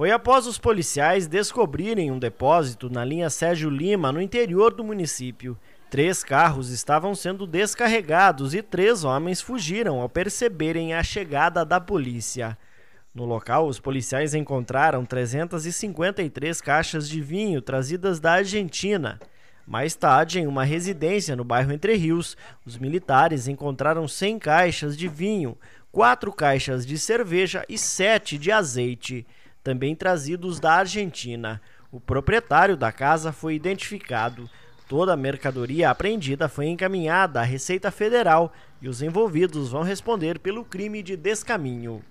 Foi após os policiais descobrirem um depósito na linha Sérgio Lima, no interior do município. Três carros estavam sendo descarregados e três homens fugiram ao perceberem a chegada da polícia. No local, os policiais encontraram 353 caixas de vinho trazidas da Argentina. Mais tarde, em uma residência no bairro Entre Rios, os militares encontraram 100 caixas de vinho, 4 caixas de cerveja e 7 de azeite também trazidos da Argentina. O proprietário da casa foi identificado. Toda a mercadoria apreendida foi encaminhada à Receita Federal e os envolvidos vão responder pelo crime de descaminho.